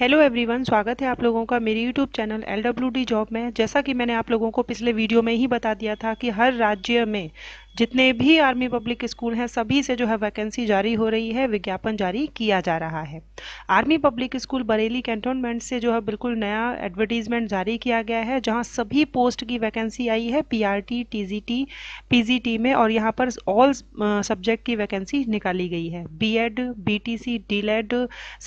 Hello everyone स्वागत है आप लोगों का मेरी YouTube channel L W D job में जैसा कि मैंने आप लोगों को पिछले वीडियो में ही बता दिया था कि हर राज्य में जितने भी आर्मी पब्लिक स्कूल हैं सभी से जो है वैकेंसी जारी हो रही है विज्ञापन जारी किया जा रहा है Army Public School Bareilly cantonment से जो है बिल्कुल नया एडवर्टीजमेंट जारी किया गया है जहां सभी पोस्ट की वैकेंसी आई है पीआरटी टीजीटी पीजीटी में और यहां पर ऑल सब्जेक्ट की वैकेंसी निकाली गई है बीएड बीटीसी डीलेड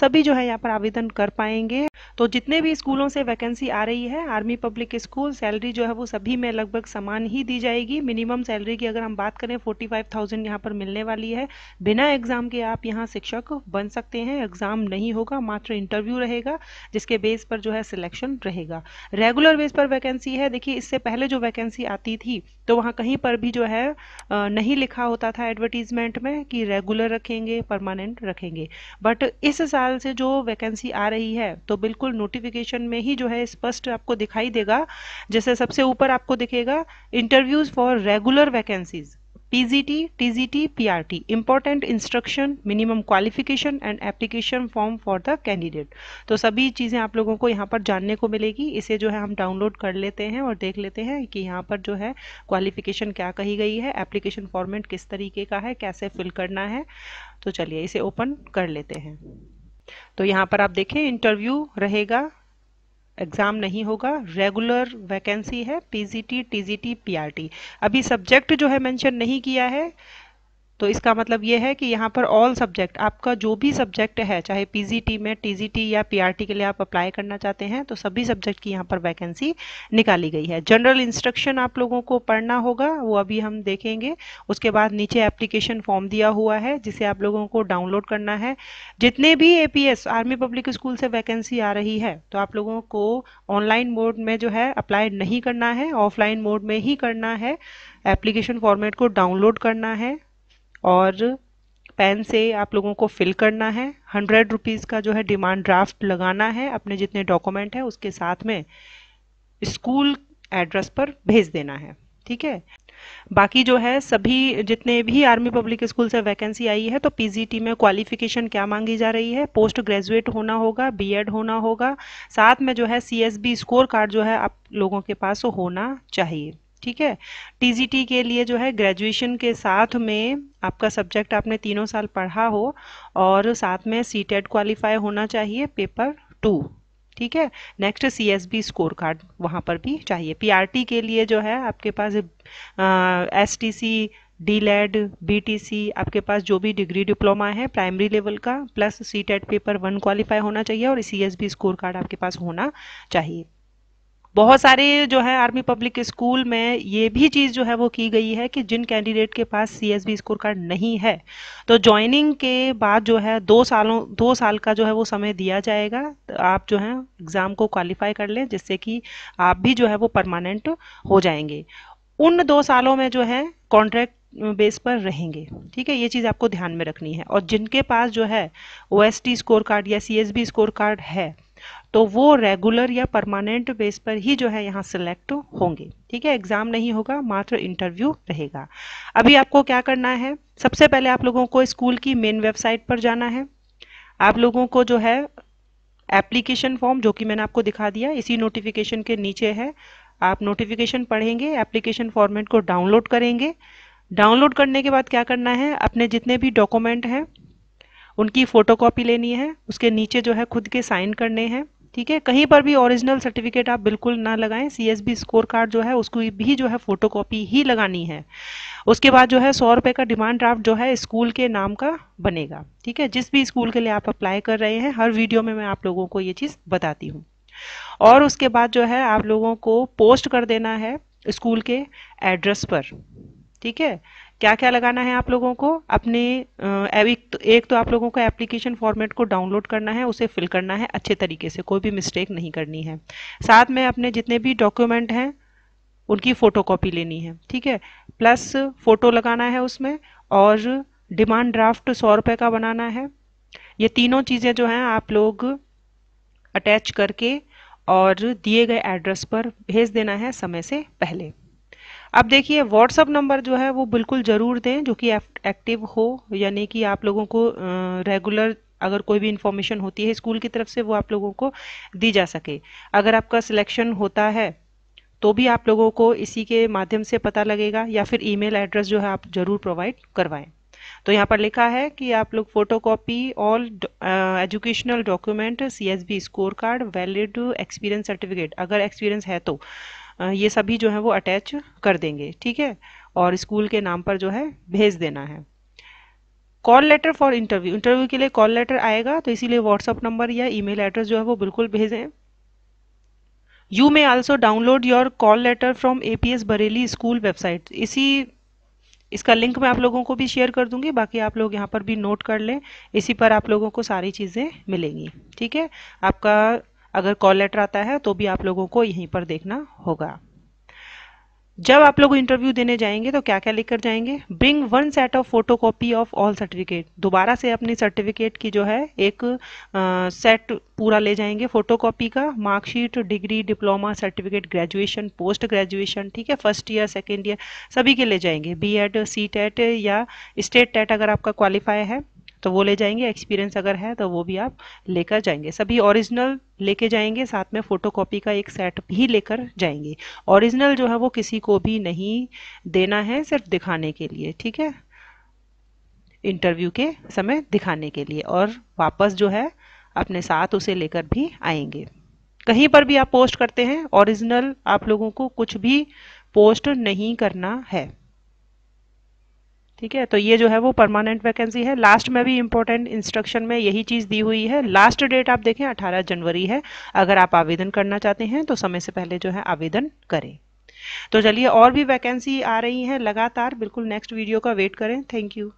सभी जो है यहाँ पर आवेदन कर पाएंगे तो जितने भी स्कूलों से वैकेंसी आ रही है आर्मी पब्लिक स्कूल सैलरी जो है वो सभी में लगभग समान ही दी जाएगी मिनिमम सैलरी की अगर हम बात करें 45,000 यहाँ पर मिलने वाली है बिना एग्ज़ाम के आप यहाँ शिक्षक बन सकते हैं एग्ज़ाम नहीं होगा मात्र इंटरव्यू रहेगा जिसके बेस पर जो है सिलेक्शन रहेगा रेगुलर बेस पर वैकेंसी है देखिए इससे पहले जो वैकेंसी आती थी तो वहाँ कहीं पर भी जो है नहीं लिखा होता था एडवर्टीजमेंट में कि रेगुलर रखेंगे परमानेंट रखेंगे बट इस साल से जो वैकेंसी आ रही है तो बिल्कुल नोटिफिकेशन में ही जो है स्पष्ट आपको दिखाई देगा जैसे सबसे ऊपर आपको दिखेगा interviews for regular vacancies PGT, TGT, PRT. Important instruction, minimum qualification and application form for the candidate. तो सभी चीज़ें आप लोगों को यहाँ पर जानने को मिलेगी इसे जो है हम डाउनलोड कर लेते हैं और देख लेते हैं कि यहाँ पर जो है क्वालिफिकेशन क्या कही गई है एप्लीकेशन फॉर्मेट किस तरीके का है कैसे फिल करना है तो चलिए इसे ओपन कर लेते हैं तो यहाँ पर आप देखें इंटरव्यू रहेगा एग्ज़ाम नहीं होगा रेगुलर वैकेंसी है पीजीटी टीजीटी पीआरटी अभी सब्जेक्ट जो है मेंशन नहीं किया है तो इसका मतलब ये है कि यहाँ पर ऑल सब्जेक्ट आपका जो भी सब्जेक्ट है चाहे पीजीटी में टीजीटी या पीआरटी के लिए आप अप्लाई करना चाहते हैं तो सभी सब्जेक्ट की यहाँ पर वैकेंसी निकाली गई है जनरल इंस्ट्रक्शन आप लोगों को पढ़ना होगा वो अभी हम देखेंगे उसके बाद नीचे एप्लीकेशन फॉर्म दिया हुआ है जिसे आप लोगों को डाउनलोड करना है जितने भी ए आर्मी पब्लिक स्कूल से वैकेंसी आ रही है तो आप लोगों को ऑनलाइन मोड में जो है अप्लाई नहीं करना है ऑफलाइन मोड में ही करना है एप्लीकेशन फॉर्मेट को डाउनलोड करना है और पेन से आप लोगों को फिल करना है हंड्रेड रुपीज़ का जो है डिमांड ड्राफ्ट लगाना है अपने जितने डॉक्यूमेंट हैं उसके साथ में स्कूल एड्रेस पर भेज देना है ठीक है बाकी जो है सभी जितने भी आर्मी पब्लिक स्कूल से वैकेंसी आई है तो पीजीटी में क्वालिफिकेशन क्या मांगी जा रही है पोस्ट ग्रेजुएट होना होगा बीएड होना होगा साथ में जो है सीएसबी स्कोर कार्ड जो है आप लोगों के पास होना चाहिए ठीक है टीजीटी के लिए जो है ग्रेजुएशन के साथ में आपका सब्जेक्ट आपने तीनों साल पढ़ा हो और साथ में सी टेट क्वालिफाई होना चाहिए पेपर टू ठीक है next C S B score card वहाँ पर भी चाहिए पी आर टी के लिए जो है आपके पास S T C DElEd B T C आपके पास जो भी डिग्री डिप्लोमा है प्राइमरी लेवल का plus C TET paper one qualify होना चाहिए और C S B score card आपके पास होना चाहिए बहुत सारे जो है आर्मी पब्लिक स्कूल में ये भी चीज़ जो है वो की गई है कि जिन कैंडिडेट के पास C S B score card नहीं है तो ज्वाइनिंग के बाद जो है दो सालों दो साल का जो है वो समय दिया जाएगा तो आप जो है एग्ज़ाम को क्वालिफाई कर लें जिससे कि आप भी जो है वो परमानेंट हो जाएंगे उन दो सालों में जो है कॉन्ट्रैक्ट बेस पर रहेंगे ठीक है ये चीज़ आपको ध्यान में रखनी है और जिनके पास जो है ओ स्कोर कार्ड या सी स्कोर कार्ड है तो वो रेगुलर या परमानेंट बेस पर ही जो है यहाँ सिलेक्ट होंगे ठीक है एग्ज़ाम नहीं होगा मात्र इंटरव्यू रहेगा अभी आपको क्या करना है सबसे पहले आप लोगों को स्कूल की मेन वेबसाइट पर जाना है आप लोगों को जो है एप्लीकेशन फॉर्म जो कि मैंने आपको दिखा दिया इसी नोटिफिकेशन के नीचे है आप नोटिफिकेशन पढ़ेंगे एप्लीकेशन फॉर्मेट को डाउनलोड करेंगे डाउनलोड करने के बाद क्या करना है अपने जितने भी डॉक्यूमेंट हैं उनकी फ़ोटोकॉपी लेनी है उसके नीचे जो है खुद के साइन करने हैं ठीक है कहीं पर भी ओरिजिनल सर्टिफिकेट आप बिल्कुल ना लगाएं सीएसबी स्कोर कार्ड जो है उसको भी जो है फोटोकॉपी ही लगानी है उसके बाद जो है सौ रुपये का डिमांड ड्राफ्ट जो है स्कूल के नाम का बनेगा ठीक है जिस भी स्कूल के लिए आप अप्लाई कर रहे हैं हर वीडियो में मैं आप लोगों को ये चीज़ बताती हूँ और उसके बाद जो है आप लोगों को पोस्ट कर देना है स्कूल के एड्रेस पर ठीक है क्या क्या लगाना है आप लोगों को अपने तो, एक तो, आप लोगों को एप्लीकेशन फॉर्मेट को डाउनलोड करना है उसे फिल करना है अच्छे तरीके से कोई भी मिस्टेक नहीं करनी है साथ में अपने जितने भी डॉक्यूमेंट हैं उनकी फ़ोटोकॉपी लेनी है ठीक है प्लस फ़ोटो लगाना है उसमें और डिमांड ड्राफ्ट सौ रुपये का बनाना है ये तीनों चीज़ें जो हैं आप लोग अटैच करके और दिए गए एड्रेस पर भेज देना है समय से पहले अब देखिए व्हाट्सअप नंबर जो है वो बिल्कुल ज़रूर दें जो कि एक्टिव हो यानी कि आप लोगों को रेगुलर अगर कोई भी इंफॉर्मेशन होती है स्कूल की तरफ से वो आप लोगों को दी जा सके अगर आपका सिलेक्शन होता है तो भी आप लोगों को इसी के माध्यम से पता लगेगा या फिर ईमेल एड्रेस जो है आप ज़रूर प्रोवाइड करवाएं तो यहाँ पर लिखा है कि आप लोग photo copy all educational document C S B score card valid experience certificate अगर एक्सपीरियंस है तो ये सभी जो है वो अटैच कर देंगे ठीक है और स्कूल के नाम पर जो है भेज देना है call letter for interview interview के लिए कॉल लेटर आएगा तो इसीलिए व्हाट्सअप नंबर या ईमेल एड्रेस जो है वो बिल्कुल भेजें you may also download your call letter from A P S Bareilly school website इसी इसका लिंक मैं आप लोगों को भी शेयर कर दूंगी बाकी आप लोग यहाँ पर भी नोट कर लें इसी पर आप लोगों को सारी चीज़ें मिलेंगी ठीक है आपका अगर कॉल लेटर आता है तो भी आप लोगों को यहीं पर देखना होगा जब आप लोग इंटरव्यू देने जाएंगे तो क्या क्या लेकर जाएंगे bring one set of photo copy of all certificate दोबारा से अपनी सर्टिफिकेट की जो है एक आ, सेट पूरा ले जाएंगे फोटो कॉपी का marksheet degree diploma certificate graduation post graduation ठीक है फर्स्ट ईयर सेकेंड ईयर सभी के ले जाएंगे बी एड सी टेट या स्टेट टेट अगर आपका क्वालिफाई है तो वो ले जाएंगे एक्सपीरियंस अगर है तो वो भी आप लेकर जाएंगे सभी ओरिजिनल लेके जाएंगे साथ में फोटोकॉपी का एक सेट भी लेकर जाएंगे ओरिजिनल जो है वो किसी को भी नहीं देना है सिर्फ दिखाने के लिए ठीक है इंटरव्यू के समय दिखाने के लिए और वापस जो है अपने साथ उसे लेकर भी आएंगे कहीं पर भी आप पोस्ट करते हैं ओरिजिनल आप लोगों को कुछ भी पोस्ट नहीं करना है ठीक है तो ये जो है वो परमानेंट वैकेंसी है लास्ट में भी इम्पोर्टेंट इंस्ट्रक्शन में यही चीज़ दी हुई है लास्ट डेट आप देखें 18 जनवरी है अगर आप आवेदन करना चाहते हैं तो समय से पहले जो है आवेदन करें तो चलिए और भी वैकेंसी आ रही हैं लगातार बिल्कुल नेक्स्ट वीडियो का वेट करें थैंक यू